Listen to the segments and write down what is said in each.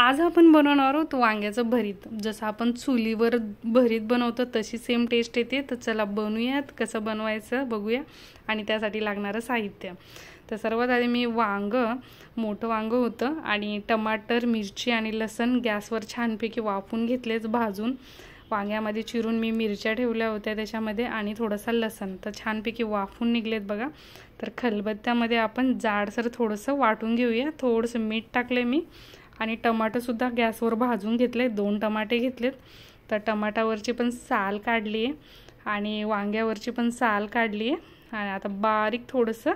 आज आपण बनवणार आहोत वांग्याचं भरीत जसं आपण चुलीवर भरीत बनवतो तशी सेम टेस्ट येते तर चला बनवूयात कसं बनवायचं बघूया आणि त्यासाठी लागणारं साहित्य तर सर्वात आधी मी वांग मोठं वांग होतं आणि टमाटर मिरची आणि लसण गॅसवर छानपैकी वाफून घेतलेच भाजून वांग्यामध्ये चिरून मी मिरच्या ठेवल्या होत्या त्याच्यामध्ये आणि थोडंसं लसण तर छानपैकी वाफून निघलेत बघा तर खलबत्त्यामध्ये आपण जाडसर थोडंसं वाटून घेऊया थोडंसं मीठ टाकले मी आणि टमाटंसुद्धा गॅसवर भाजून घेतले दोन टमाटे घेतलेत तर टमाटावरची पण साल काढली आहे आणि वांग्यावरची पण साल काढली आहे आणि आता बारीक थोडंसं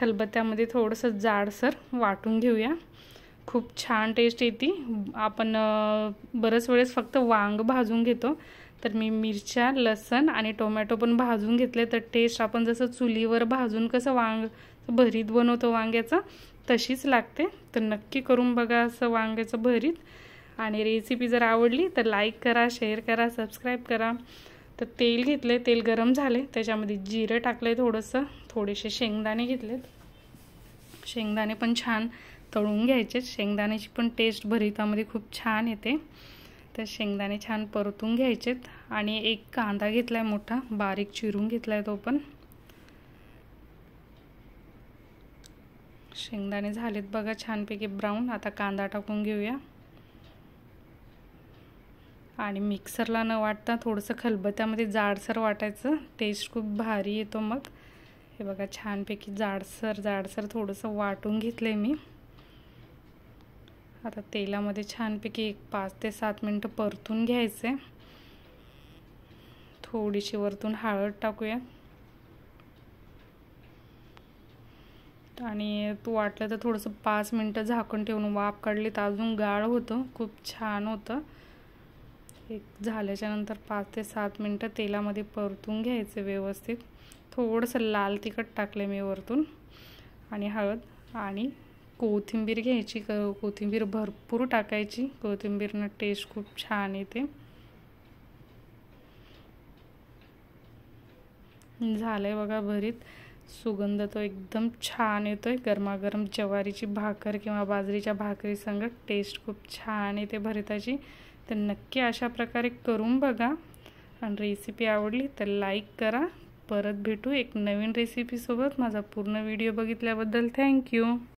खलबत्त्यामध्ये थोडंसं जाडसर वाटून घेऊया खूप छान टेस्ट येते आपण बरंच वेळेस फक्त वांग भाजून घेतो तर मी मिरच्या लसण आणि टोमॅटो पण भाजून घेतले तर टेस्ट आपण जसं चुलीवर भाजून कसं वांग भरीत बनवतो वांग्याचं तशीच लागते तर नक्की करून बघा असं वांग्याचं भरीत आणि रेसिपी जर आवडली तर लाईक करा शेअर करा सबस्क्राईब करा तर तेल घेतले तेल गरम झाले त्याच्यामध्ये जिरं टाकलं आहे थोडंसं थोडेसे शेंगदाणे घेतलेत शेंगदाणे पण छान तळून घ्यायचे शेंगदाण्याची पण टेस्ट भरितामध्ये खूप छान येते तर शेंगदाणे छान परतून घ्यायचेत आणि एक कांदा घेतला आहे मोठा बारीक चिरून घेतला आहे तो पण शेंगदाणे झालेत बघा छानपैकी ब्राऊन आता कांदा टाकून घेऊया आणि मिक्सरला न वाटता थोडंसं खलबत्यामध्ये जाडसर वाटायचं टेस्ट खूप भारी येतो मग हे बघा छानपैकी जाडसर जाडसर थोडंसं वाटून घेतलं मी आता तेलामध्ये छानपैकी एक पाच ते सात मिनटं परतून घ्यायचे थोडीशी वरतून हळद टाकूया आणि तू वाटलं तर थोडंसं पाच मिनटं झाकण ठेवून वाफ काढली तर अजून गाळ होतं खूप छान होतं एक नंतर पाच ते सात मिनटं तेलामध्ये परतून घ्यायचं व्यवस्थित थोडंसं लाल तिखट टाकले मी वरतून आणि हळद आणि कोथिंबीर घ्यायची क कोथिंबीर भरपूर टाकायची कोथिंबीरनं टेस्ट खूप छान येते झालं आहे बघा भरीत सुगंध तो एकदम छान येतो आहे गरमागरम ज्वारीची भाकर किंवा बाजरीच्या भाकरीसंग टेस्ट खूप छान येते भरताची तर नक्की अशा प्रकारे करून बघा आणि रेसिपी आवडली तर लाईक करा परत भेटू एक नवीन रेसिपीसोबत माझा पूर्ण व्हिडिओ बघितल्याबद्दल थँक्यू